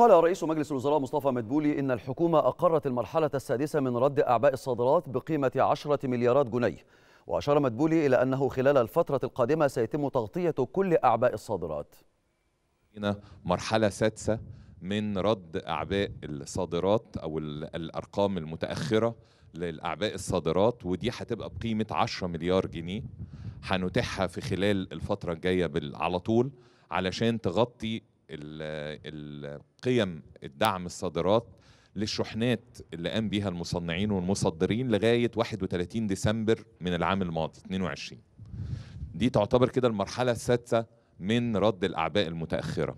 قال رئيس مجلس الوزراء مصطفى مدبولي إن الحكومة أقرت المرحلة السادسة من رد أعباء الصادرات بقيمة 10 مليارات جنيه وأشار مدبولي إلى أنه خلال الفترة القادمة سيتم تغطية كل أعباء الصادرات مرحلة سادسة من رد أعباء الصادرات أو الأرقام المتأخرة للأعباء الصادرات ودي هتبقى بقيمة 10 مليار جنيه هنتيحها في خلال الفترة الجاية على طول علشان تغطي القيم الدعم الصادرات للشحنات اللي قام بيها المصنعين والمصدرين لغاية 31 ديسمبر من العام الماضي 22 دي تعتبر كده المرحلة السادسة من رد الأعباء المتأخرة